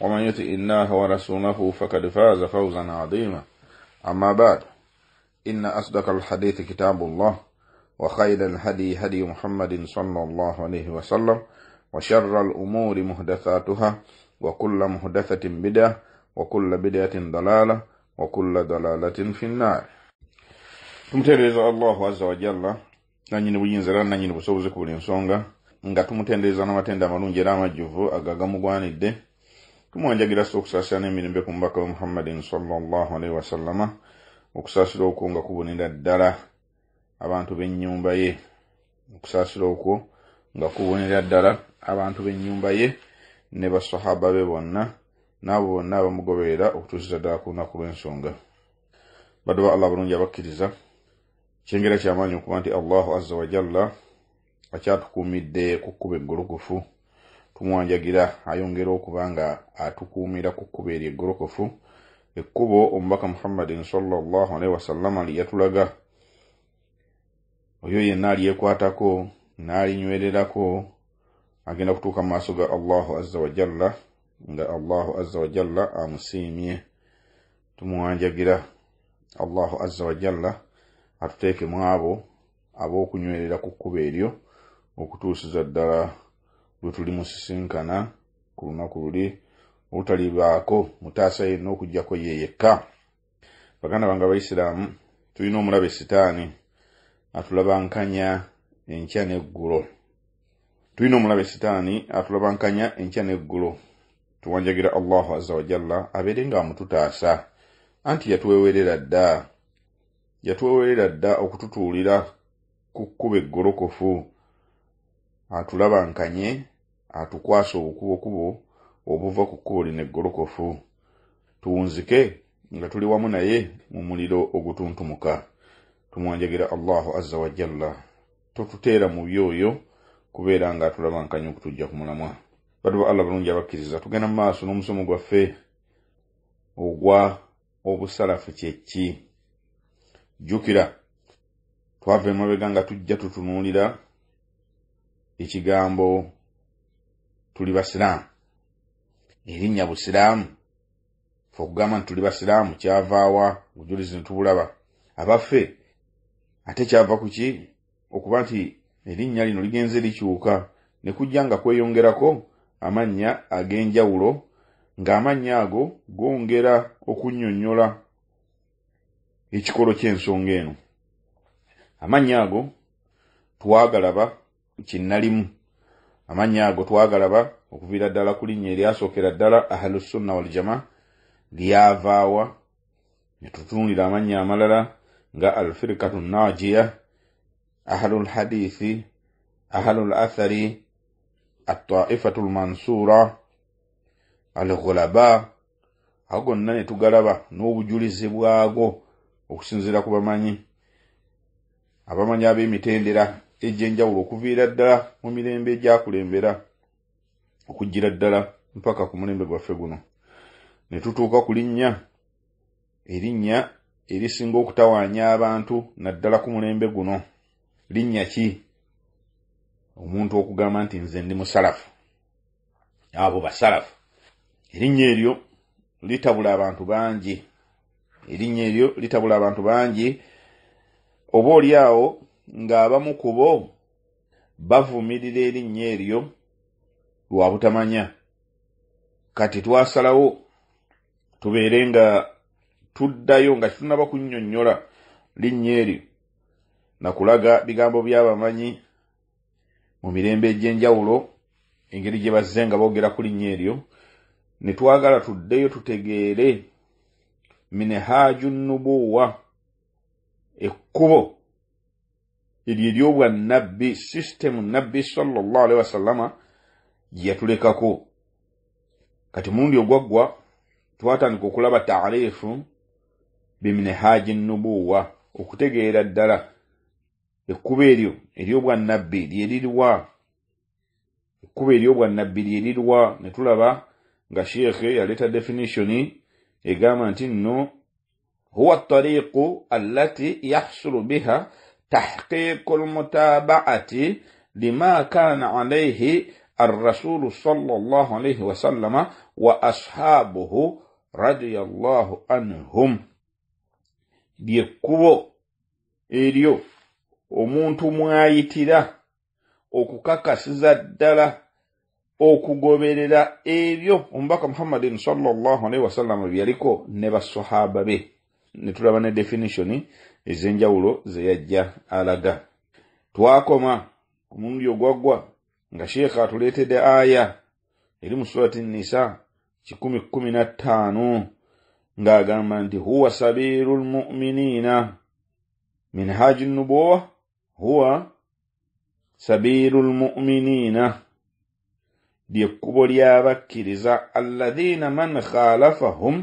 ومن يطع الله ورسوله فقد فاز فوزا عظيما اما بعد ان اصدق الحديث كتاب الله وخير الهدي هدي محمد صلى الله عليه وسلم وشر الامور محدثاتها وكل محدثه بدعه وكل بدعه ضلاله وكل ضلاله في النار تمتلئ الله عز وجل jalla nanyini buyinza era nanyini busobozi ku buli nsonga nga tumutendereza n'amatenda amalungi era amajjuvu agagamugwanidde tumwa njagira sa okusaasira n'emirembe ku mubaka we muhammadin salllah alaihi wasallama okusaasira okwo nga kubonera ddala abantu b'ennyumba ye okusaasira okwo nga kubonera ddala abantu b'ennyumba ye ne basahaba be bonna naabo bonna abamugoberera okutuusiza ddala ku lunaku lw'ensonga baduba allah balungi abakkiriza kyengera kyamaanyi okuba nti allahu azza wajalla akyatukuumidde ku kkuba eggolokofu tumwanjagira ayongera okuba nga atukuumira ku kkubo eryo eggolokofu ekkubo omubaka muhammadin salllah alaihi wasallama lyeyatulaga oyo yenna alyekwatako n'alinywererako agenda kutuuka mu maaso ga allahu aza wajalla nga allahu aza wajalla amusiimye tumuwanjagira allahu aza wajalla atuteekemu abo ab'okunywerera ku kkubo eryo okutuusiza ddala lwe tuli musisinkana ku lunaku luli olutalibaako mutaasa yenna okugjako ye yekka baganda bange abaisiraamu tulina omulabe sitaani atulaba nkanya enkya n'eggulo tulina omulabe sitaani atulaba nkanya enkya n'eggulo tuwanjagira allahu aza wajalla abeere nga amututaasa anti yatuweweerera dda yatuweweerera dda okututuulira ku kkuba eggolokofu atulabankanye atukwasa obukubokubo obuva ku kkubo lino eggolokofu tuwunzike nga tuli wamu naye mu muliro ogutuntumuka tumwanjagira allahu azza wajalla totuteera mu byoyo kubeera nga atulabankanye okutujja ku mulamwa batuba allah balungi abakkiriza tugenda mu maaso n'omusomo gwaffe ogwa obusalafu kyeki jjukira twava emabega nga tujja tutunuulira ekigambo tuli basiraamu erinnya busiraamu fe okugamba nti tuli basiraamu kyavaawa bujulizi netubulaba abaffe ate kyava ku ki okuba nti erinnya lino ligenze likyuka ne kujja nga kweyongerako amannya ag'enjawulo ng'amannya ago gongera okunnyonnyola ekikolo ky'ensonga eno amannya ago twagalaba kinnalimu amannya ago twagalaba okuviira ddala ku linnya eryasookera ddala ahlusunna waljama lyavaawa netutunulira amannya amalala nga alfirikatu najiya ahlu lhadisi ahlu lathari ataifatu lmansura alghulaba ago gonna netugalaba n'obujulizi bwago okusinziira ku bamanyi abamanyi ab'emitendera ejjenjawulo okuviira ddala mu mirembe egyakulembera okujjira ddala mpaka ku mulembe gwaffe guno ne tutuuka ku linnya erinnya erisinga okutawaanya abantu naddala ku mulembe guno linnya ki omuntu okugamba nti nze ndi musalafu abo basalafu erinnya eryo litabula abantu bangi erinnya eryo litabula abantu bangi oba oli awo ng'abamu ku bo bavumirira erinnya eryo lwa butamanya kati twasalawo tubeere nga tuddayo nga kitunaba kunnyonnyola linnya eryo nakulaga bigambo by'abamanyi mu mirembe egy'enjawulo engeri gye bazze nga boogera ku linnya eryo ne twagala tuddeyo tutegeere minehaaju nubuuwa ekkubo eryo eryobwa nabbi sisitemu nabbi salllah alihi wasallama yatulekako kati mulundi ogwaggwa twatandika okulaba taarifu biminehaaji nubuwa okutegeera ddala ekkuba eryo eryobwanabbi lyeririwa ekkuba eryobwanabbi lyerirwa ne tulaba nga sheekhe yaleeta definitioni egamba nti nno huwa tariiqu allati yahsulu biha تحقيق المتابعة لما كان عليه الرسول صلى الله عليه وسلم وأصحابه رضي الله عنهم lyekkubo eryo omuntu mw'ayitira okukakasiza ddala okugoberera ebyo omubaka muhammadin sallallahu alaihi wasallama bye ne basahaba be ne tulaba ne definitioni ez'enjawulo ze yajja alaga twakoma ku mulundi ogwaggwa nga sheekha atuleetedde aya eri mu surati nisa kikumi kkumi na ttaano ng'agamba nti huwa sabiiru lmuminiina minhaji nubuwa huwa sabiiru lmuminiina lyekkubo ly'abakkiriza alladhiina man khaalafahum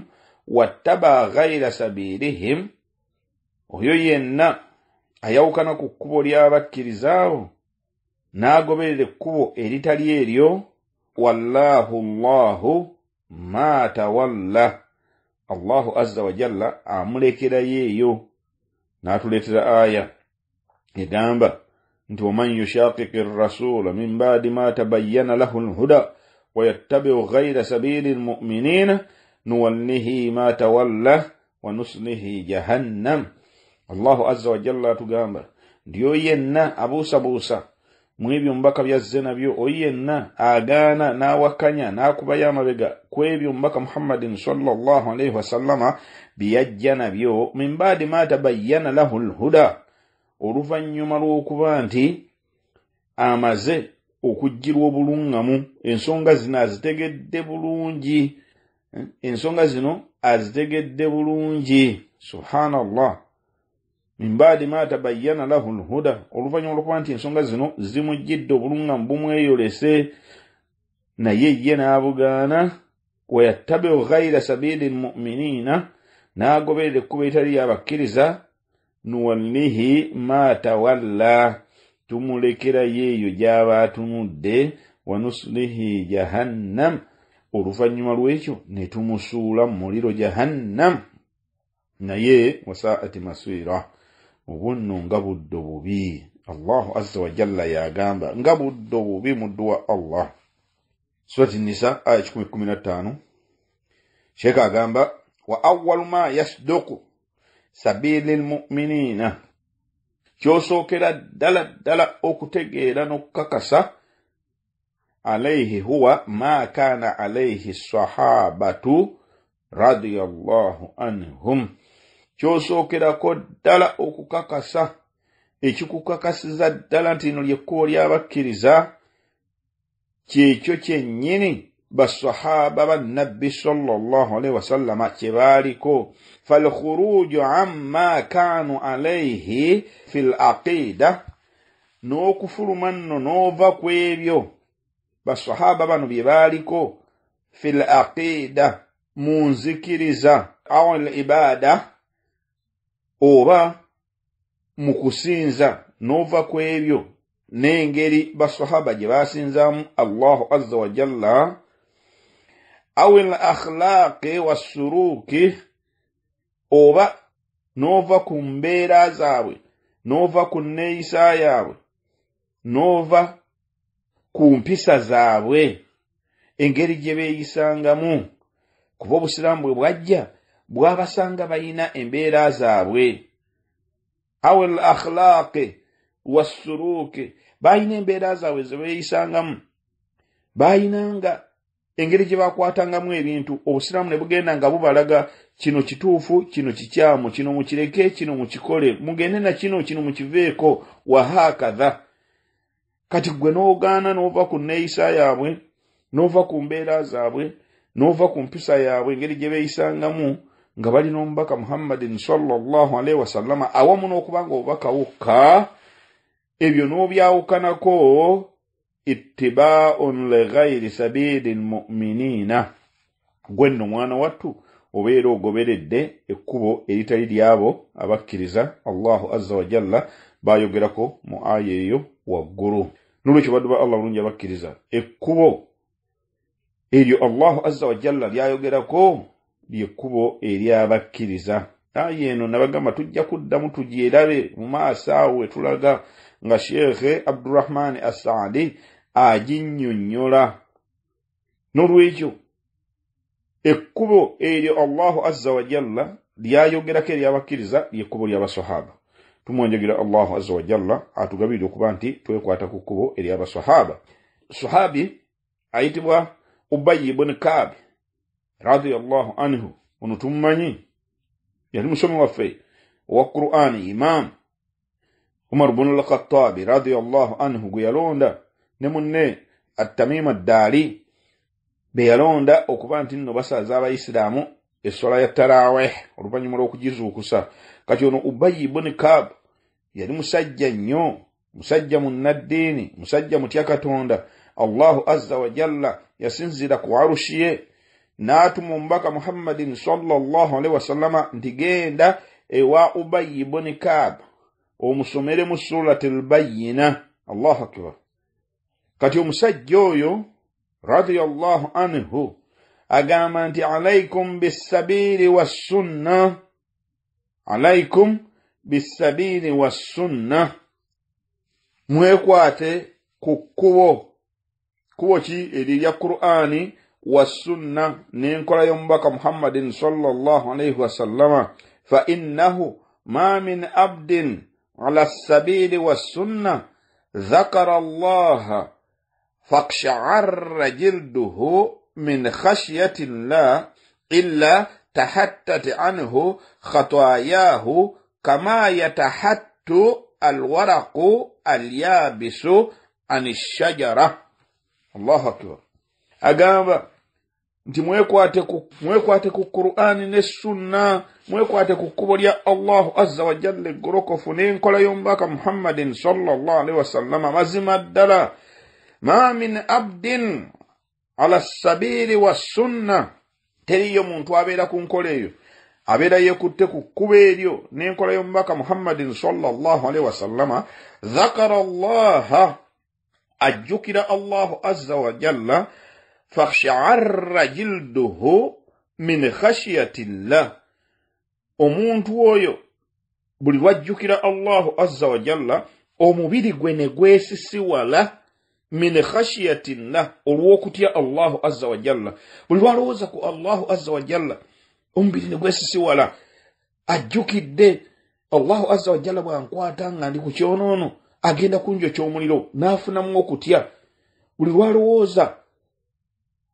wattaba ghaira sabiirihim oyo yenna ayawukana ku kkubo ly'abakkiriza abo n'agoberera ekkubo eritali eryo wallahu llahu ma tawalla allahu azza wajalla amulekerayo eyo n'atuleetera aya egamba nti waman yushaqiqi rasula min baadi ma tabayyana lahu lhuda ويتبع غير سبيل المؤمنين نوله ما تولى ونصله جهنم allahu azza wajalla atugamba ndi o yenna abuusabuusa mu ebyo mubaka byazze nabyo oyo yenna agaana n'awakanya n'akubayo amabega ku ebyo mubaka muhammadin salllah alaihi wasallama byeyajja nabyo min baadi matabayyana lahu lhuda oluvannyuma lw'okuba nti amaze okuggirwa obuluŋŋamu ensonga zino azitegedde bulungi eh, ensonga zino azitegedde bulungi subhanallah minbaadi matabayana lahu lhuda oluvannyuma lwokuba nti ensonga zino zimujjidde obulungamu bumweyolese naye ye n'abugaana weyattabiu ghaira sabiiri muminiina n'agoberera ekkuba eritali yabakkiriza nuwallihi matawalla tumulekerayo eyo gy'aba atunudde wanuslihi jahannam oluvannyuma lw'ekyo ne tumusuula mu muliro jahannam naye wasaati masiira obwo nno nga buddo bubi allahu azza wajalla yagamba nga budde obubi muddu wa allah surati nisa aya 115 sheeka agamba wa awalu ma yasduku sabiiri lmuminina kyosookera ddala ddala okutegeera n'okukakasa alaihi huwa ma kana alaihi sahabatu radiallahu anhum ky'osookerako ddala okukakasa ekikukakasiza ddala nti lino lyekkubo ly'abakkiriza kyekyo kyennyini basahaba bannabbi salllahualihi wasallama kye baaliko falkhuruju amma kanu alaihi fi l aqida n'okufuluma nno n'ova ku ebyo basahaba bano bye baaliko fi l aqida mu nzikiriza aw l ibada oba mu kusinza n'ova ku ebyo n'engeri basahaba gye basinzamu allahu azza wajalla aw al akhlaqi wassuruuki oba n'ova ku mbeera zaabwe n'ova ku nneeyisa yaabwe n'ova ku mpisa zaabwe engeri gye beeyisangamu kuba obusiraamu bwe bwajja bwabasanga bayina embeera zaabwe awe l akhlaqi wassuruuki baayina embeera zaabwe zebeeyisangamu baayinanga engeri gye bakwatangamu ebintu obusiraamu ne bugenda nga bubalaga kino kituufu kino kikyamu kino mukireke kino mukikole mugende na kino kino mukiveeko wahakatha kati gwe n'ogaana n'ova ku nneeyisa yaabwe n'ova ku mbeera zaabwe n'ova ku mpisa yaabwe engeri gye beeyisangamu nga balina omubaka muhammadin salllahalaihi wasallama awamu n'okubanga obubaka wokka ebyo n'obyawukanako ittibaun leghairi sabiirin muminiina gwe nno omwana wattu obeera ogoberedde ekkubo eritali lyabo abakkiriza allahu azza wajalla bayogerako mu aya eyo waggulu nolwekyo badduba allah mulungi abakkiriza ekkubo eryo allahu azza wajalla lyayogerako lyekkubo eryabakkiriza aya eno nabagamba tujja kuddamu tugyerabe mu maaso awo wetulaga nga sheekhe abdurahmaani asaadi aginnyonnyola n'olwekyo ekkubo eryo allahu azza wajalla lyayogerako eryabakkiriza lyekkubo lyabasahaba tumwenjogera allahu azza wajalla atugabirire okuba nti twekwata ku kkubo eryabasahaba sahabi ayitibwa ubayi ibuni kaabi radiallahu anhu ono tumumanyi yali musomi waffe owa qur'ani imamu umar bunu alkhatabi radiallahu anhu gwe yalonda ne munne attamima addaali be yalonda okuba nti nno basaaza abaisiraamu essola ya taraweh oluvannyuma lw'okugizuukusa kati ono ubayi buni kab yali musajja nnyo musajja munnaddiini musajja mutya katonda allahu azza wajalla yasinziira ku arushi ye omubaka muhammadin sallallahu alaihi wasallama genda ewa ubayi buni kab omusomere mu surati lbayina allahu akbar kati omusajja oyo radiallahu anhu agamba nti alaikum bissabiiri wassunna alaikum bissabiiri wassunna mwekwate ku kkubo kkubo ki erirya qur'ani والسنة ننكر ينبك محمد صلى الله عليه وسلم فإنه ما من عبد على السبيل والسنة ذكر الله فاقشعر جلده من خشية الله إلا تحتت عنه خطاياه كما يتحت الورق اليابس عن الشجرة الله أكبر أجاب nti mwekwate ku qur'ani ne sunna mwekwate ku kkubo lya allahu azza wajalla eggolokofu n'enkola y'omubaka muhammadin sallallahu alihi wasallama mazima ddala ma min abdin ala sabiiri wassunna teriyo muntu abeera ku nkola eyo abeera yeekutte ku kkuba eryo n'enkola y'omubaka muhammadin sallallahu alaihi wasallama dhakara allaha ajjukira allahu azza wajalla fasharra jilduhu min khashyati llah omuntu oyo buli lwajjukira allahu azza jalla omubiri gwe ne gwesisiwala min khashyati llah olw'okutya allahu azza wajalla buli lwalowooza ku allahu azza jalla omubiri ne gwesisiwala ajjukidde allahu azza jalla bwankwata nga ndi ku kyonoono agenda kunjo ky'omuliro n'afunamu okutya buli lwalowooza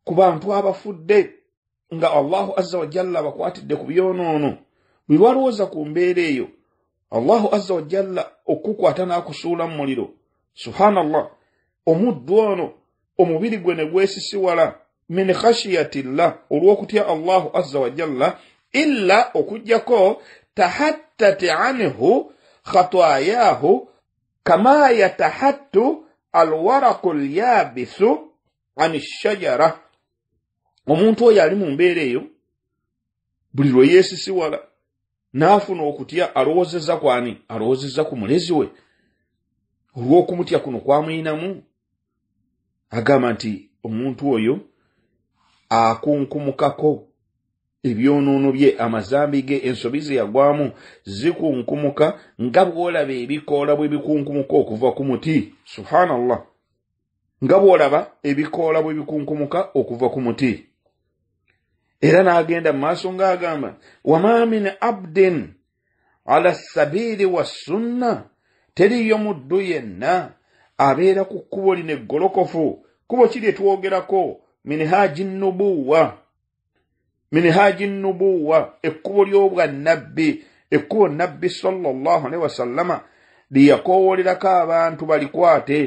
ku bantu abafudde nga allahu azza wajalla abakwatidde ku byonoono bwe lwalowooza ku mbeera eyo allahu azza wajalla okukwata n'akusuula mu muliro subhanallah omuddu ono omubiri gwe ne gwesisiwala min khashiyatillah olw'okutya allahu azza wajalla illa okugjako tahattati anhu khatwayaahu kama yatahattu alwaraku lyabisu an shajara omuntu oyo ali mu mbeera eyo buli lwe yeesisiwala n'afuna okutya alowoozezza kwani alowoozezza ku mulezi we olw'okumutya kuno kwamuyinamu agamba nti omuntu oyo akunkumukako ebyonoono bye amazambi ge ensobi ze yagwamu zikunkumuka nga bw'olaba ebikoola bwebikunkumuka okuva ku muti subhanallah nga bw'olaba ebikoola bwebikunkumuka okuva ku muti era n'agenda mu maaso ng'agamba wama min abdin ala sabiri wassunna teriyo muddu yenna abeera ku kkubo lino eggolokofu kubo ki lye twogerako minhaaji nubuwa ekkubo ly'obwannabbi ekkubo nabbi sallallahu alehi wasallama lye yakowolerako abantu balikwate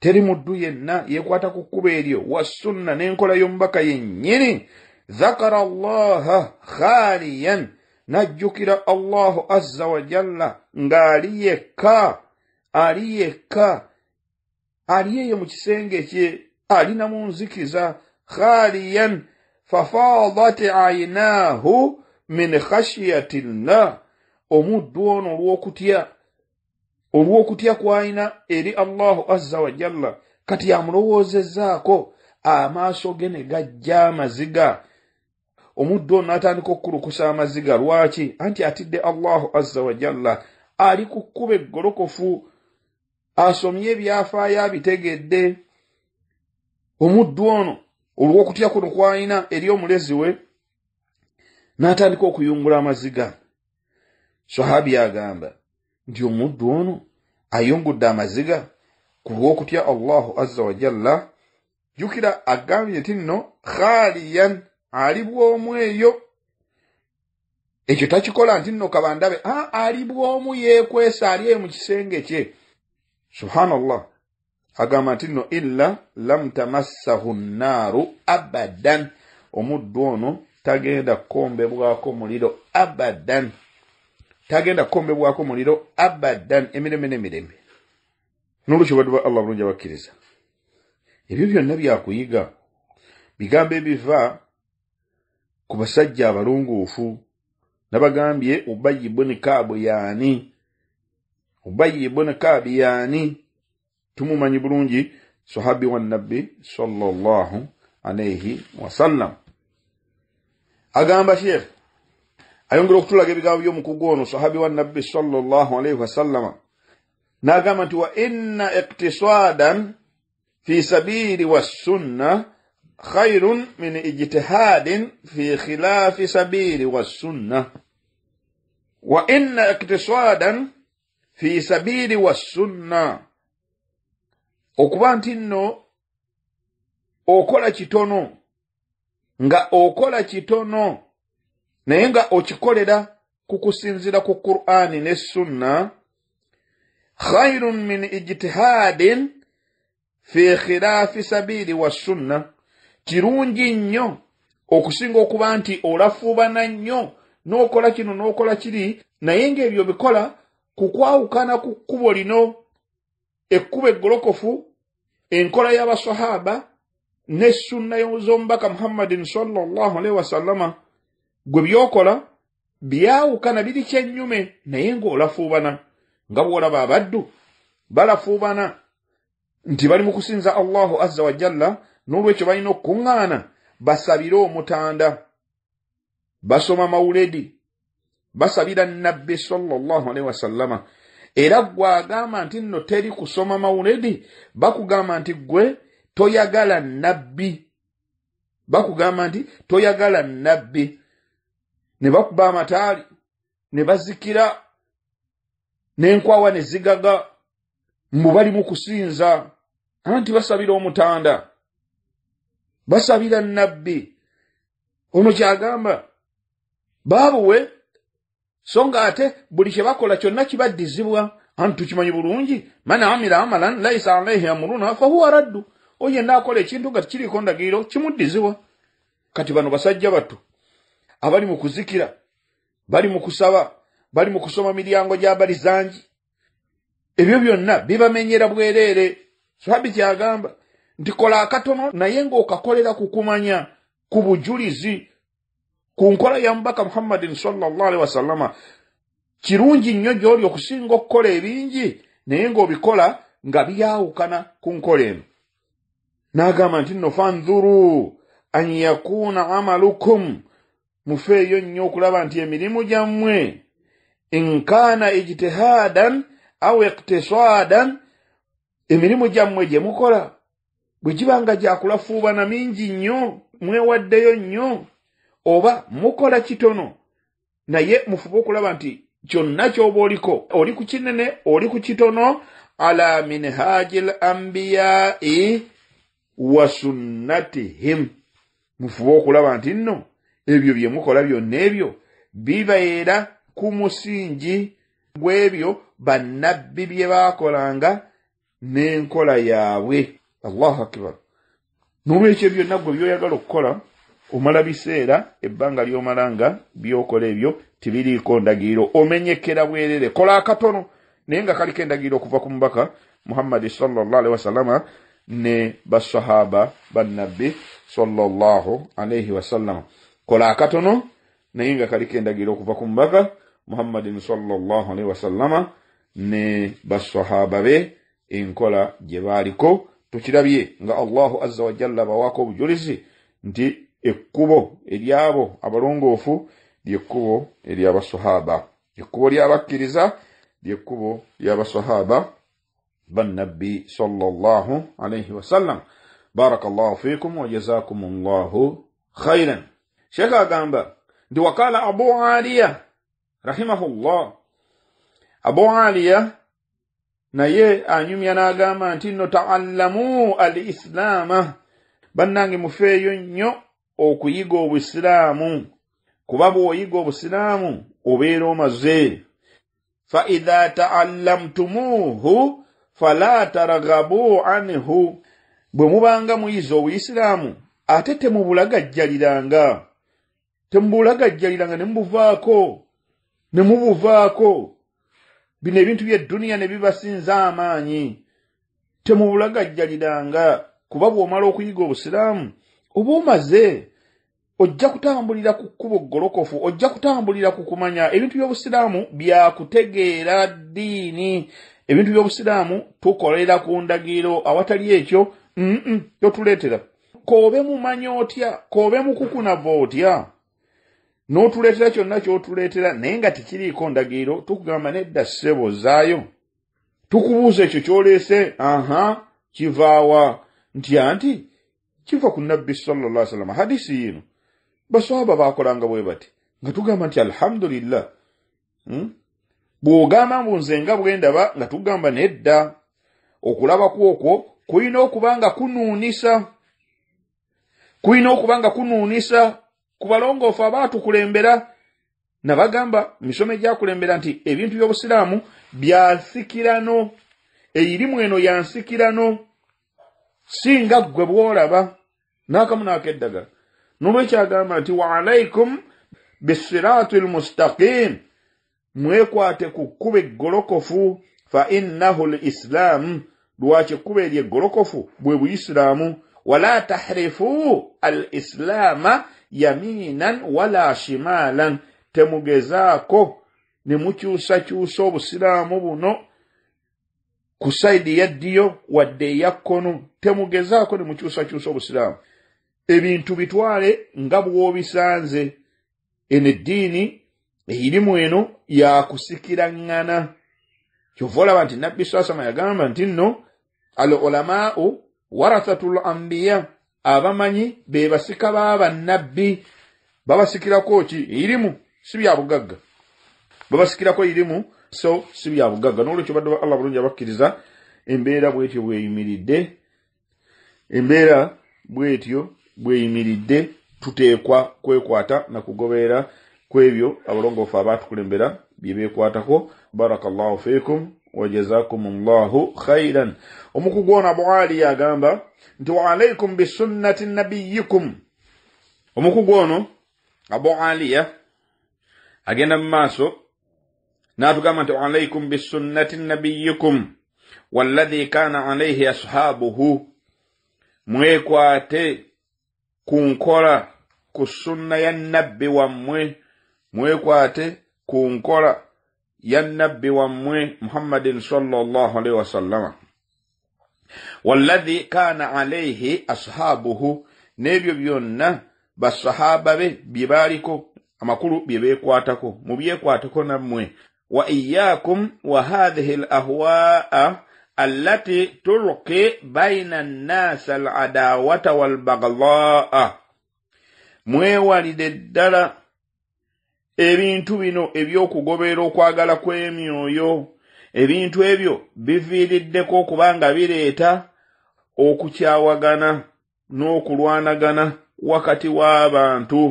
teri muddu yenna yekwata ku kkuba eryo wassunna n'enkola y'omubaka yennyini zakara allaha khaliyan najjukira allahu azza wajalla ng'ali yekka ali yekka ali eyo mu kisenge kye alina mu nzikiza khaliyan fafaadat ainaahu min khashiyati llah omuddu ono olw'okutya olw'okutya kw'alina eri allahu azza wa jalla kati amulowoozezzaako amaaso ge ne gajja amaziga omuddu ono atandika okukulukusa amaziga lwaki anti atidde allahu azza wa jalla ali ku kkuba eggolokofu asomye ebyafaayo abitegedde omuddu ono olw'okutya kuno kw'alina eri omulezi we n'atandika okuyungula amaziga sahabi agamba nti omuddu ono ayungudde amaziga ku lw'okutya allahu azza wajalla jjukira agambye ti nno khaliyan ali bwomu eyo ekyo takikola nti nno kabandabe a ah, ali bwomu yeekwesa ali eyo mu kisenge kye subhanallah agamba nti nno illa lam tamassahu nnaaru abadan omuddu ono tagenda kukombebwako muliro abadan tagenda kukombebwako muliro abadan emirembe n'emirembe n'olwekyo badde ba allah bulungi abakkiriza ebyo byonna byakuyiga bigambo ebiva ku basajja abalongoofu nabagambye ubayi ibuni kaabu yaani ubayi ibuni kaabi yaani tumumanyi bulungi sahabi wa nabbi sallallahu alaihi wasallam agamba sheekhe ayongera okutulaga ebigambo by'omukugu ono sahabi wa nabbi salllah alaihi wasallama n'agamba nti wa inna iktisadan fi sabili wassunna khairun min ijtihadin fi khilafi sabili wassunna wa inna iktisadan fi sabili wassunna okuba nti nno okola kitono nga okola kitono naye nga okikolera ku kusinziira ku qur'ani ne sunna khayrun min ijitihadin fi khilaafi sabiiri wa sunna kirungi nnyo okusinga okuba nti olafuubana nnyo n'okola kino n'okola kiri naye ngaebyo bikola ku kwawukana ku kkubo lino ekkubo eggolokofu enkola y'abasahaba ne sunna z'omubaka muhammadin sallallahu alaihi wasallama gwe byokola byawukana biri kyennyume naye ng'olafuubana nga bw'olaba abaddu balafuubana nti bali mu kusinza allahu azza wajjalla n'olwekyo balina okukuŋŋaana basabire omutanda basoma mawuledi basabira nabbi salaalii wasallama era gwe agamba nti nno teri kusoma mawuledi bakugamba nti gwe toyagala nabbi bakugamba nti toyagala nabbi ne bakuba amataali ne bazikira n'enkwawa ne zigaga mbu balimu kusinza anti basabira omutanda basabira nabbi ono kyagamba baabuwe so nga ate buli kye bakola kyonna kibaddizibwa anti tukimanyi bulungi man amira amalan laisa alaihi amuruna fahuwa raddu o yenna akola ekintu nga tekiriiko ndagiro kimuddizibwa kati bano basajja battu abali mu kuzikira bali mu kusaba bali mu kusoma miryango gy'abali zangi ebyo byonna bibamenyera bwereere swabi kyagamba nti kola akatono naye ng'okakolera ku kumanya ku bujulizi ku nkola ya mubaka muhammadin salllahalihi wasallama kirungi nnyo gy'oli okusinga okukola ebingi naye ng'obikola nga byawukana ku nkola eno n'agamba nti nno fanthuru an yakuuna amalukum mufeeyo nnyo okulaba nti emirimu gyammwe enkaana ejitihaadan au ektisaadan emirimu gyammwe gye mukola bwe giba nga gyakulafuubana mingi nnyo mwewaddeyo nnyo oba mukola kitono naye mufube okulaba nti kyonna kyoba oliko oli ku kinene oli ku kitono ala minhaaji l ambiyaai wa sunnatihim mufube okulaba nti nno ebyo bye mukola byonna ebyo bibeera ku musingi gw'ebyo bannabbi bye baakolanga n'enkola yaabwe allahu akibar n'olwekyo ebyo byonna gwe by'oyagala okukola omala biseera ebbanga ly'omala nga by'okola ebyo tibiriiko ndagiriro omenyekera bwerere kola akatono naye nga kaliko endagiriro okuva ku mubaka muhammadi salllah alihi wasallama ne basahaba bannabbi salllah alaihi wasallama kola akatono naye nga kalikendagira okuva ku mbaga muhammadin salllah alaihi wasallama ne basahaba be enkola gye baaliko tukirabye nga allahu aza wajalla bawaako obujulizi nti ekkubo eryabo abalongoofu lyekkubo eryabasahaba ekkubo lyabakkiriza lyekkubo lyabasahaba bannabbi salllah alaihi wasallam llahu fikum wajazakum llahu khairan sheikh agamba nti wakala abu aliya rahimahullah abu aliya naye anyumya ah, n'agamba nti nno taallamu al isilaama bannange mufeeyo nnyo okuyiga obusiraamu kuba bw'oyiga obusiraamu obeera omaze fa idha taallamtumuuhu fala taragabu anhu bwe mubanga muyiza obuisiraamu ate temubulagajjaliranga temubulagajjaliranga nemubuvaako nemubuvaako bino ebintu byedduniya ne bibasinza amaanyi temubulagajjaliranga kuba bw'omala okuyiga obusiraamu oba omaze ojja kutambulira ku kkubo golokofu ojja kutambulira ku kumanya ebintu by'obusiraamu byakutegeera ddiini ebintu by'obusiraamu tukolera ku ndagiro awatali ekyo totuleetera koobe mumanya otya koobe mukukunava otya n'otuleetera kyonna ky'otuleetera naye nga tekiriiko ndagiro tukugamba nedda ssebo zaayo tukubuuza ekyo ky'oleese aha kivaawa ntya nti kiva ku nabbi salla salama hadisi yiino baswaba baakolanga bwe bati nga tugamba nti alhamdulillah hmm? bw'ogamba mbu nze nga bwendaba nga tugamba nedda okulaba kwokwo kulina okuba nga kunuunisa kulina okuba nga kunuunisa ku balongoofu abaatukulembera nabagamba misomo egyakulembera nti ebintu by'obusiraamu byansikirano eirimu eno yansikirano singa ggwe bwolaba n'akamunaako eddagala nolwekyagamba nti wa alaikum bisiraati lmustakim mwekwate ku kkuba eggolokofu fa innahu lisilaamu lwaki ekkuba eryo eggolokofu bwe buisiraamu wala tahrifu al isilaama yaminan wala shimalan temugezaako ne mukyusakyusa obusiraamu buno ku sayidi ya ddiyo wadde eyakkono temugezaako ne mukyusakyusa obusiraamu ebintu bitwale nga bw'obisanze eno eddiini eirimu eno yakusikiraŋŋana kyova olaba nti nabbi saasama yagamba nti nno al ulamaau warathatu l ambiya abamanyi be basika babannabbi babasikirako ki irimu si byabugagga babasikirako irimu so si byabugagga nolwekyo badde allah bulungi abakkiriza embeera bwetyo bweyimiridde embeera bwetyo bweyimiridde tuteekwa kwekwata nakugoberera kwebyo abalongoofu abatukulembera byebekwatako barakallahu fikum wajazakum wajazakumullahu khairan abu bwali yagamba nti wa alaikum bisunnati nabiyikum omukugono abu aliya agenda mu maaso n'atugamba nti alaikum bisunnati nabiyikum walladhi kana alaihi ashabuhu mwekwate ku nkola ku sunna ya nabbi wammwe mwekwate ku nkola ينبي ومه محمد صلى الله عليه وسلم والذي كان عليه أصحابه n'ebyo byonna basahaba be bye baaliko amakulu bye beekwatako mubyekwatako nammwe wa iyakum wa hadhihi al ahwaa allati tulqi baina annaasi al adawata walbagdaa mwewalire ddala ebintu bino eby'okugobera okwagala kw'emyoyo ebintu ebyo biviiriddeko okuba nga bireeta okukyawagana n'okulwanagana wakati w'abantu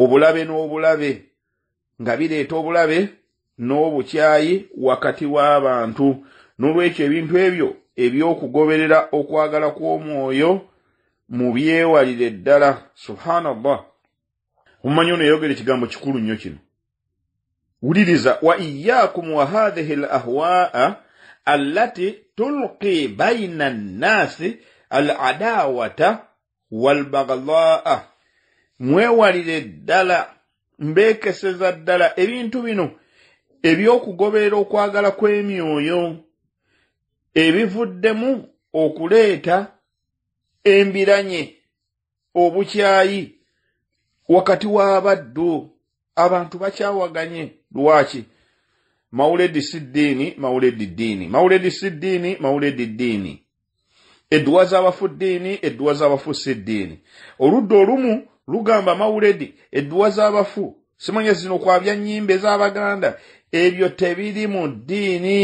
obulabe n'obulabe nga bireeta obulabe n'obukyayi wakati w'abantu n'olwekyo ebintu ebyo eby'okugoberera okwagala kw'omwoyo mubyewalire ddala subhanallah mumanyi ono yayogera ekigambo kikulu nnyo kino wuliriza wa iyakum wa hathihi l ahwaa allati tulqi baina nnasi al adawata walbaglaa mwewalire ddala mbeekeseza ddala ebintu bino ebyokugoberera okwagala kw'emyoyo ebivuddemu okuleeta embiranye obukyayi wakati w'abaddu abantu bakyawaganye lwaki mauledi siddiini mauledi ddiini mauledi siddiini mauledi ddiini edduwa z'abafu ddiini edduwa z'abafu siddiini oludda olumu lugamba mauledi edduwa z'abafu simanye zino kwabya nnyimba ez'abaganda ebyo tebiri mu ddiini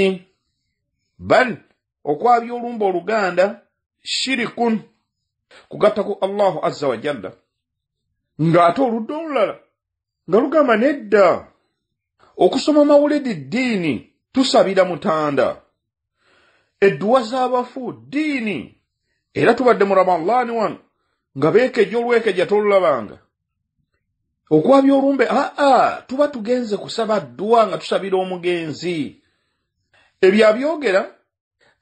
bali okwabya olumba oluganda shirikun kugattaku allahu azza wajalla ng'ate oludde olulala nga lugamba nedda okusoma mawuledi ddiini tusabira mutanda edduwa z'abafu ddiini era tubadde mu ramallaani wano nga beekejja olwekejja tolulabanga okwabya olumbe aa tuba tugenze kusaba dduwa nga tusabira omugenzi ebyo abyogera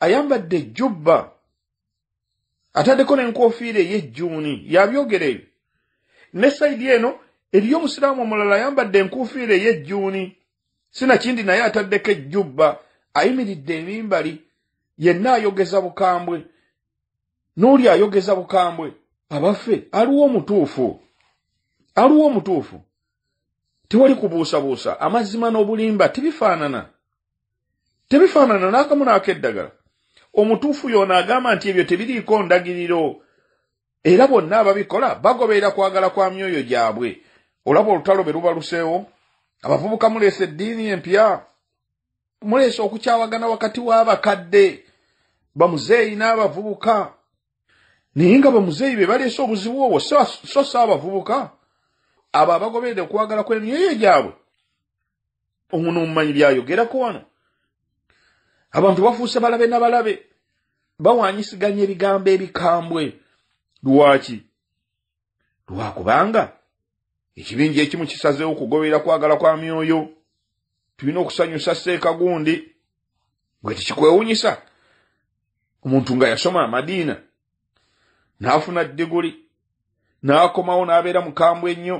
ayambadde ejjubba ataddeko n'enkofiira ey'ejjuuni yabyogera ebyo ne sayidi eno eri omusiraamu omulala ayambadde enkuufiira ey'ejjuuni sinakindi naye ataddeko ejjubba ayimiridde emimbali yenna ayogeza bukambwe n'oli ayogeza bukambwe abaffe aliwo omutuufu aliwo omutuufu tewali kubuusabuusa amazima n'obulimba tebifaanana tebifaanana n'akamu n'ak'eddagala omutuufu yoona agamba nti ebyo tebiriiko ndagiriro era bonna ababikola bagoberera kwagala kwa myoyo gyabwe olaba olutalo be luba luseewo abavubuka muleese eddiini empya muleese okukyawagana wakati w'abakadde bamuzeeyi n'abavubuka naye nga bamuzeeyi be baleese obuzibu obwo so si abavubuka abo abagoberedde okwagala kw'emyoyo gyabwe omuno omumanyi byayogerako wano abantu bafuuse balabe n'abalabe bawanyisiganya ebigambo ebikambwe lwaki lwakubanga ekibinja ekimu kisazeewo okugoberera kwagala kwa myoyo tulina okusanyusa seeka gundi bwe tekikwewunyisa omuntu nga yasoma amadiina n'afuna diguli n'akomawo n'abeera mukambwe ennyo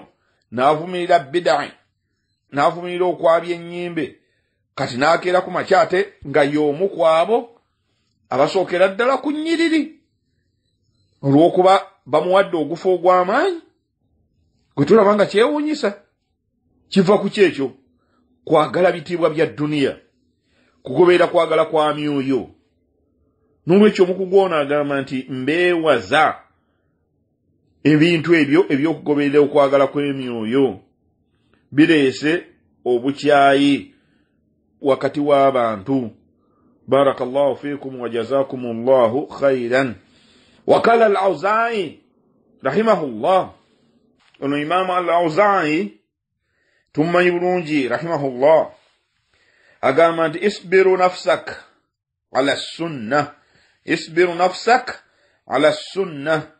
n'avumirira bidai n'avumirira okwabya ennyimbe kati n'akeera ku makya ate nga y'omu ku abo abasookera ddala ku nnyiriri olwokuba bamuwadde ogufo ogw'amaanyi gwe tulaba nga kyewuunyisa kiva ku kyekyo kwagala bitiibwa bya duniya kugobeera kwagala kwa myoyo n'olwekyo omukugu ono agamba nti mbeewaza ebintu ebyo ebyokugoberera okwagala kw'emyoyo bireese obukyayi wakati w'abantu baraka llahu fiikum wajazaakum llahu khairan وقال الأوزاعي رحمه الله أن إمام الأوزاعي ثم يبرونجي رحمه الله أقامت اصبر نفسك على السنة اصبر نفسك على السنة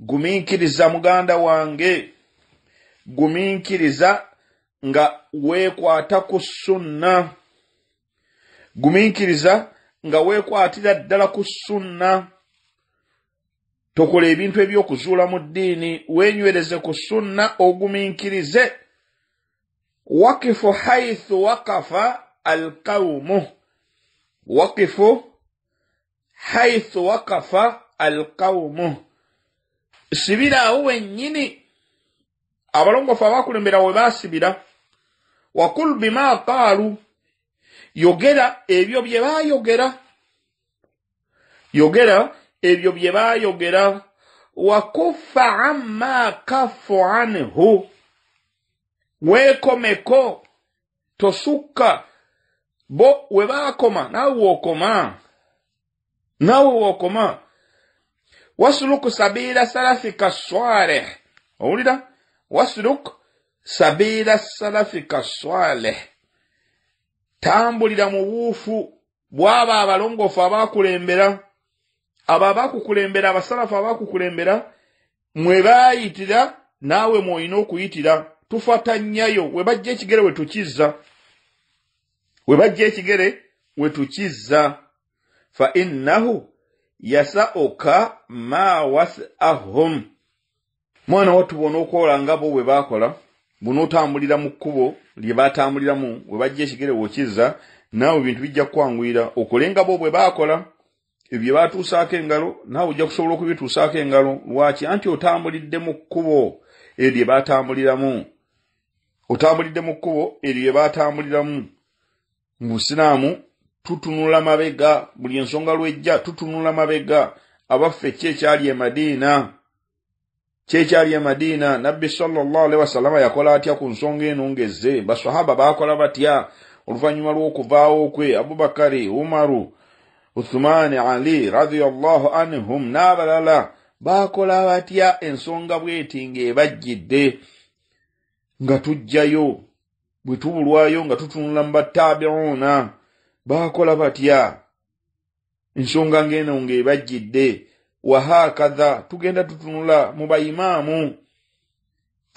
جمينكرز مغاندا وانجي جمينكرز nga weekwata ku sunna gumiikiriza nga weekwatira ddala ku sunna tokola ebintu eby'okuzuula mu ddiini weenywereze ku sunna ogumiinkirize wakifu haithu wakafa al kawumu wakifu haithu wakafa al kawumu sibira awo wennyini abalongofu abakulembera we baasibira wakul bima kaalu yogera ebyo bye baayogera yogera ebyo bye baayogera wakuffa amma kaffu anhu weekomeko tosukka bo we baakoma naawe wookoma naawe wookoma wasuluku sabiira salafika swaleh owulira wasuluku sabiira salafika swaleh tambulira mu buufu bw'abo abalongofu abaakulembera abo abakukulembera abasalafu abakukulembera mwe baayitira naawe mweolina okuyitira tufata nnyayo webajja ekigere wetukizza we bajja ekigere we tukizza fa innahu yasauka ma wasahum mwana watubona okwola nga bo bwe baakola bunootambulira mu kkubo lye baatambuliramu we bajja ekigere wekizza naawe ebintu bijja kukwanguyira okole nga bo bwe baakola ebyo batuusaako engalo naawe ojja kusobola okubituusaako engalo lwaki anti otambulidde mu kkubo eryo lye batambuliramu otambulidde mu kkubo eryo lye batambuliramu mu busiraamu tutunula mabega buli ensonga lwejja tutunula mabega abaffe kyekyali emadiina kyekyali emadiina nabbi salaalhi wasalama yakola atya ku nsonga eno ngaezze basahaba bakola batya oluvannyuma lw'okuvaawo kwe abubakari umaru usumaani ali radiallahu anhum n'abalala baakola batya ensonga bweti ng'ebajjidde nga tujjayo bwe tubulwayo nga tutunula mu battabiuuna baakola batya ensonga ng'eno ng'ebajjidde wahakaza tugenda tutunula mu bayimaamu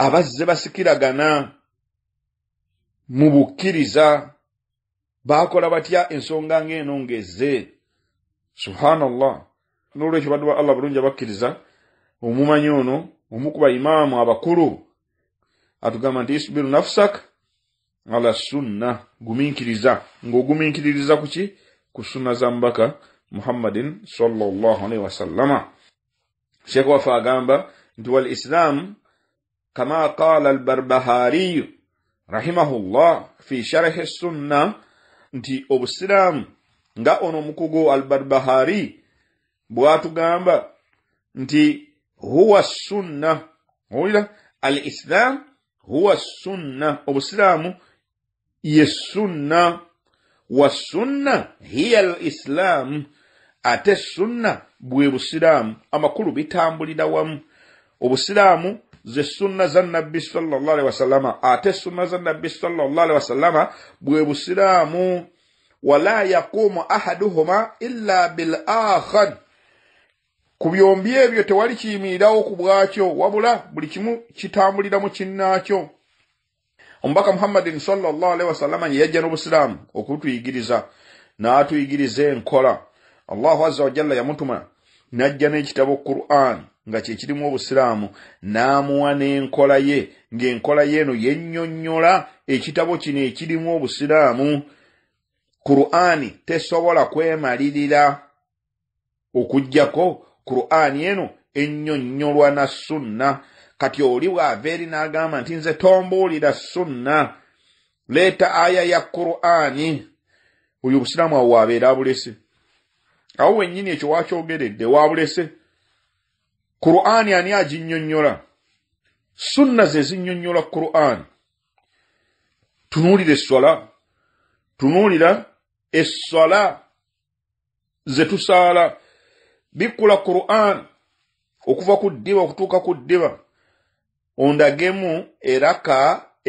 abazze basikiragana mu bukkiriza baakola batya ensonga ng'eno ng'ezze subhanallah n'olwekyo badduwa allah bulungi abakkiriza omumanyi ono omukuba imaamu abakulu atugamba nti isbiru nafsak ala sunna gumiikiriza ng'ogumiikiririza ku ki ku sunna za mubaka muhammadin salllah alaihi wasallama sheekh waffe agamba nti wal islam kama qala albarbahariyu rahimahullah fi sharhi sunna nti obusiraamu nga ono omukugu albarbahari bwatugamba nti huwa sunna owulira al islam huwa sunna obusiraamu ye sunna wassunna hiya al islam ate sunna bwe busiraamu amakulu bitambulira wamu obusiraamu ze sunna za nabbi salllahalihi wasallama ate sunna za nabbi salllahalihi wasallama bwe busiraamu wala yaquumu ahaduhuma illa bil akhar ku byombi ebyo tewali kiyimirirawo ku bwakyo wabula buli kimu kitambulira mu kinnaakyo omubaka muhammadin salllahalhi wasallama yeyajja n'obusiraamu okutuyigiriza n'atuyigiriza enkola allahu azza wajalla yamutuma n'ajja n'ekitabo quran nga kyekirimu obusiraamu n'amuwa n'enkola ye ng'enkola ye eno yennyonnyola ekitabo kino ekirimu obusiraamu kuruani tesobola kwemalirira okujjako kuruani eno ennyonnyolwa na sunna kati oli bwava eri n'agamba nti nze tombuulira sunna leeta aya ya kuruani oyo obusiraamu awo waabeera abulese awo wennyini ekyo waakyogeredde waabulese kuruani ani aginnyonnyola sunna ze zinnyonnyola kuruani tunuulira esswala tunuulira essola ze tusaala bikkula quran okuva ku ddiba okutuuka ku ddiba ondagemu eraka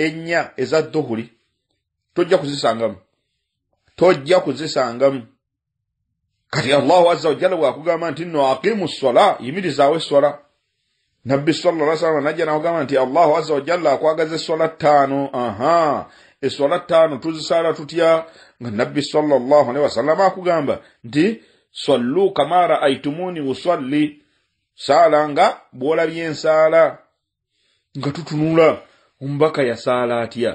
ennya eza dhuhuli tojja kuzisangamu tojja kuzisangamu kati allahu azza wajalla bwakugamba nti no aqimu sola yimirizaawo essola nabbi sallaw sallama najja nakugamba nti allahu azza wajalla akwagaza essola ttaano aha eswala ttaano tuzisaala tutya nga nabbi salllahalihi wasallama akugamba nti sallu kamara aitumuni usalli saala nga bwolabye ensaala nga tutunula omubaka yasaala atya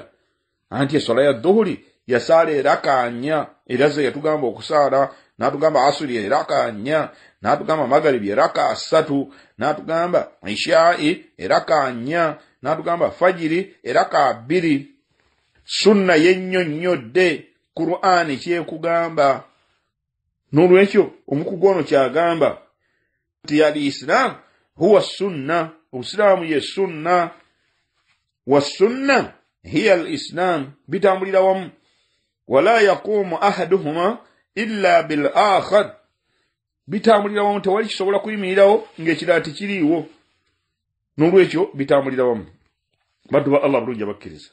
anti eswala ya dhuhuri yasaala eraka nnya era ze yatugamba okusaala n'atugamba asuri eraka nnya n'atugamba magaribi eraka asatu n'atugamba ishai eraka nnya n'atugamba fajiri eraka abbiri sunna yennyonnyodde kurani kyekugamba n'olwekyo omukugu ono kyagamba nti alisilam huwa sunna obusiraamu ye sunna wassunna hiya al isilam bitambulira wamu wala yaquumu ahaduhuma illa bil akhar bitambulira wamu tewali kisobola kuyimirirawo ng'ekirala tikiriiwo n'olwekyo bitambulira wamu baddu ba allah bulungi abakkiriza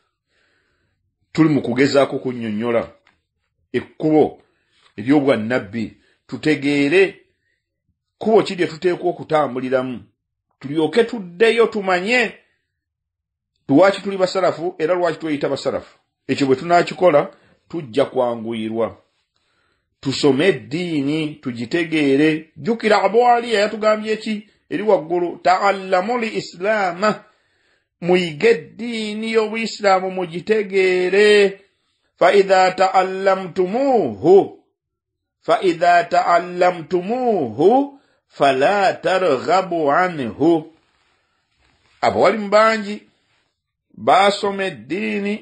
tuli mu kugezaako kunnyonnyola ekkubo ery'obwannabbi tutegeere kkubo ki lye tuteekwa okutambuliramu tulyoke tuddeyo tumanye tuwaaki tuli basalafu era lwaki tweyita basalafu ekyo bwe tunaakikola tujja kwanguyirwa tusome eddiini tugitegeere jjukira abawaliya yatugambye ki eri waggulu taallamu li isilaama muyige eddiini yobuisiraamu mugitegeere faidha taallamtumuhu faidha taallamtumuhu fala targhabu anhu abawalimu bangi basoma eddiini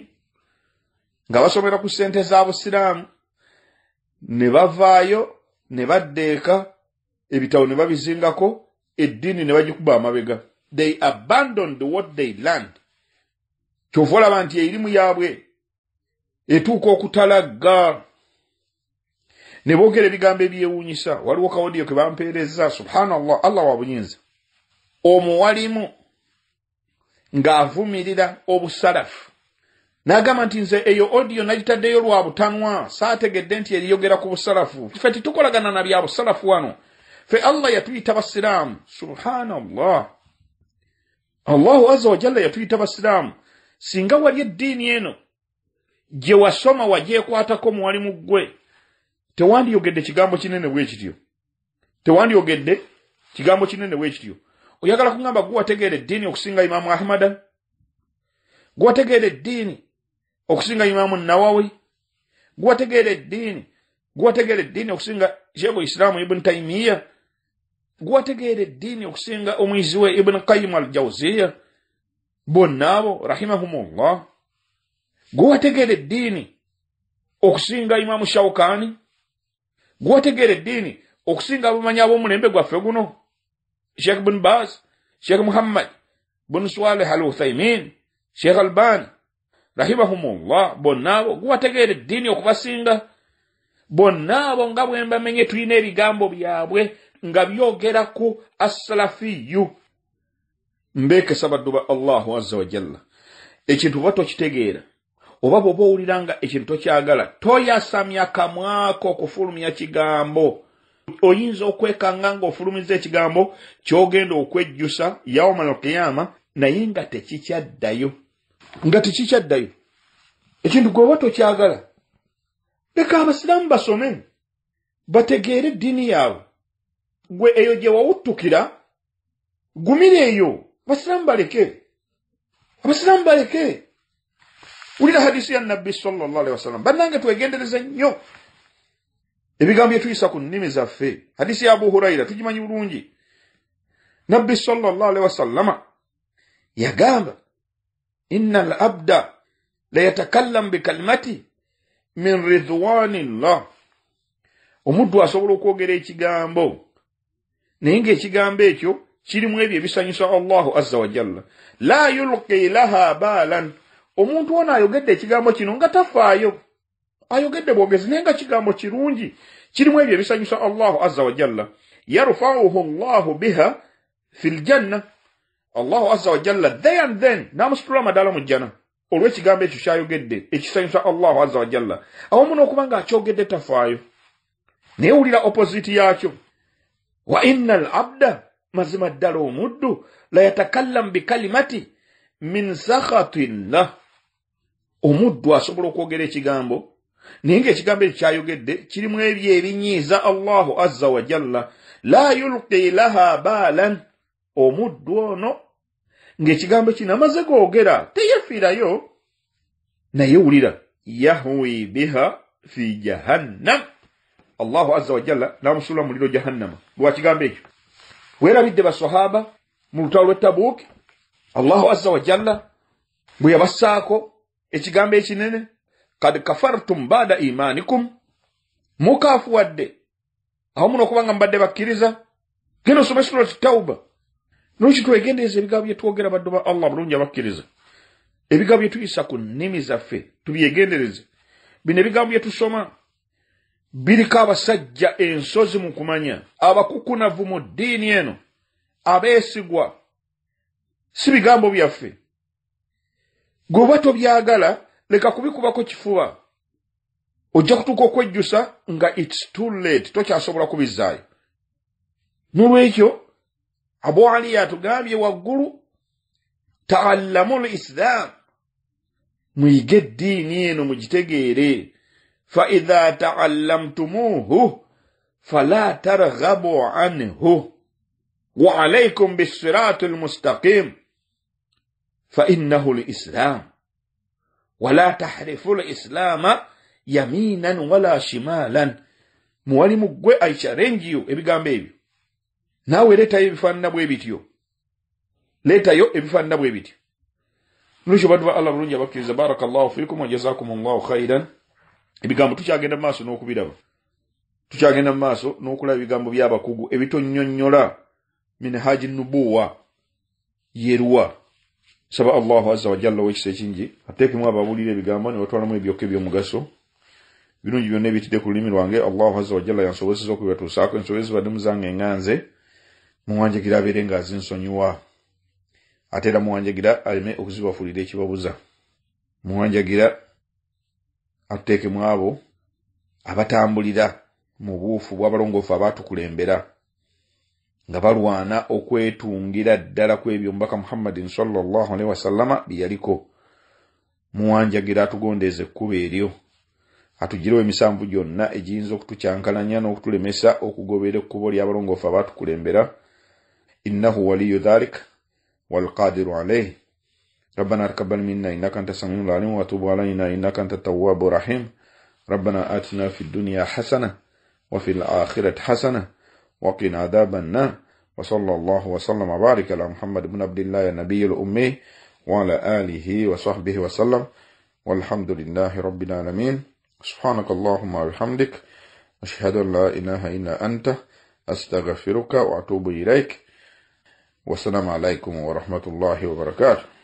nga basomera ku sente za busiraamu ne bavaayo ne baddeka ebitawo ebitabo ne babizingako eddiini ne bagikuba amabega they abandoned what they learned kyova olaba nti eirimu yaabwe etuuka okutalagga ne boogera ebigambo ebyewuunyisa waliwo kawodiyo ke bampeereza subhanallah allah wa buyinza omuwalimu ng'avumirira obusalafu n'agamba nti nze eyo odiyo nagitaddeyo lwa butanwa saategedde nti eriyogera ku busalafu ffe titukolagana na bya busalafu wano ffe allah yatuyita basiraamu subhanallah allahu azza wajalla yatuyita basiraamu singa wali eddiini eno gye wasoma wagyekwatako muwalimu ggwe tewandiyogedde kigambo kinene bwekityo tewandiyogedde kigambo kinene bwekityo oyagala kugamba gwewategeera eddiini okusinga imaamu ahmada gwewategeera eddiini okusinga imaamu nawawi gwewategeera eddiini gwewategeera eddiini okusinga sheeku isiraamu ibuni taimiya guwategeera eddiini okusinga omwizi we ibuni qayimu al jawziya bonna rahimahumullah guwategeera eddiini okusinga imamu shawkaani guwategeera eddiini okusinga abamanyi ab'omulembe gwaffe guno sheekh bun baas sheekh muhammad bun swaleh al uthaimin sheekh albani rahimahumullah bonna abo guwategeera eddiini okubasinga bonnaabo abo nga bwe mbamenye tulina ebigambo byabwe nga byogera ku asalafiyu mbeekesa baddu ba allahu azza wajalla ekintu oba tokitegeera oba bweoba owulira nga ekintu tokyagala toyasamya kamwako okufulumya kigambo oyinza okwekanga ngaofulumiza ekigambo kyogenda okwejjusa yaumal kiyama naye nga tekikyaddayo nga tekikyaddayo ekintu gweoba tokyagala leka abasiraamu basome bategeere eddiini yaabwe gwe eyo gye wawuttukira gumira eyo abasiraamu baleke abasiraamu baleke wulira hadisi ya nabbi salllah alihi wasallam bannange twegendereze nnyo ebigambo byetuyisa ku nnimi zaffe hadisi ya abu hurayira tugimanyi bulungi nabbi salllah alihi wasallama yagamba inna al abda layatakallamu bikalimati min ridwanillah omuddu asobola okwogera ekigambo naye ngaekigambo ekyo kirimu ebyo ebisanyusa allahu azza wajalla la yulki laha baalan omuntu ono ayogedde ekigambo kino nga tafaayo ayogedde bwogezi naye nga kigambo kirungi kirimu ebyo ebisanyusa allahu azza wajalla yarufauhu llahu biha fi ljanna allahu azza wajalla the and then namusitula amadala mu jjana olwekigambo ekyo kyayogedde ekisanyusa allahu azza wajalla awamu n'okuba ngaakyogedde tafaayo naye wulira opositi yaakyo wa inna al abda mazima ddala omuddu la yatakallamu bikalimati min sakhatillah omuddu asobola okwogera ekigambo naye ngaekigambo ekyo kyayogedde kirimu ebyo ebinyiiza allahu azza wajalla la yulqi laha baalan omuddu ono ngaekigambo kino amaze googera teyefiirayo naye wulira yahwi biha fi jahannam allahu azza wajalla namusula muliro jahannama lwakigambo ekyo werabidde basahaba mu lutalo lwetabuuki allahu azza wajalla bwe yabassaako ekigambo ekinene kad kafartum bada imanikum mukafuwadde awo muno okuba nga mubadde bakkiriza genda osoma surat tauba nokitwegendeeza ebigambo byetwogera baddu ba allah mulungi abakkiriza ebigambo byetuyisa ku nnimi zaffe tubyegendereze bino ebigambo byetusoma biriko abasajja ensozi mu kumanya abakukunavu mu ddiini eno abeesigwa si bigambo byaffe gweoba tobyagala leka kubikubako kifuba ojja kutuuka okwejjusa nga its too late tokyasobola kubizaayo nolwekyo abu aliya atugambye waggulu taallamu lislam muyige eddiini eno mugitegeere فإذا تعلمتموه فلا ترغبوا عنه وعليكم بالصراط المستقيم فإنه الإسلام ولا تحرفوا الإسلام يمينا ولا شمالا muwalimu gwe aicharenjiyo ebigambo ebyo naawe leetayo ebifaanana bwe bityo leetayo ebifaanana bwe bityo nolwekyo bantu ba allah bulungi abakkiriza baraka llahu fikum wajazakum llahu khairan ebigambo tukyagenda mu maaso n'okubiraba tukyagenda mu maaso n'okulaba ebigambo by'abakugu ebitonnyonnyola minhaji nubuwa yerwa saba allah aza wajalla owekisa ekingi ateekemu ababuulira ebigambo nibatwalamu ebyokka ebyomugaso birungi byonna ebitidde ku lulimi lwange allah aza wajalla yansobozeza okubibatuusaako ensobozi zibaddemu zange nganze muwanjagira abeere ngaazinsonyiwa ate era muwanjagira aleme okuzibafuulira ekibabuza muwanjagira atuteekemu abo abatambulira mu buufu bw'abalongoofu abaatukulembera nga balwana okwetungira ddala ku ebyo omubaka muhammadin salllah alaihi wasallama bye yaliko muwanjagira atugondeeza ekkubo eryo atugirewo emisanvu gyonna egiyinza okutukyankalanya n'okutulemesa okugobera ekkubo ly'abalongoofu abaatukulembera innahu waliyu dhalik walqadiru alaihi ربنا تقبل منا إنك أنت السميع العليم وتوب علينا إنك أنت التواب الرحيم ربنا آتنا في الدنيا حسنة وفي الآخرة حسنة وقنا عذاب النار وصلى الله وسلم وبارك على محمد بن عبد الله النبي الأمي وعلى آله وصحبه وسلم والحمد لله رب العالمين سبحانك اللهم وبحمدك أشهد أن لا إله إلا أنت أستغفرك وأتوب إليك والسلام عليكم ورحمة الله وبركاته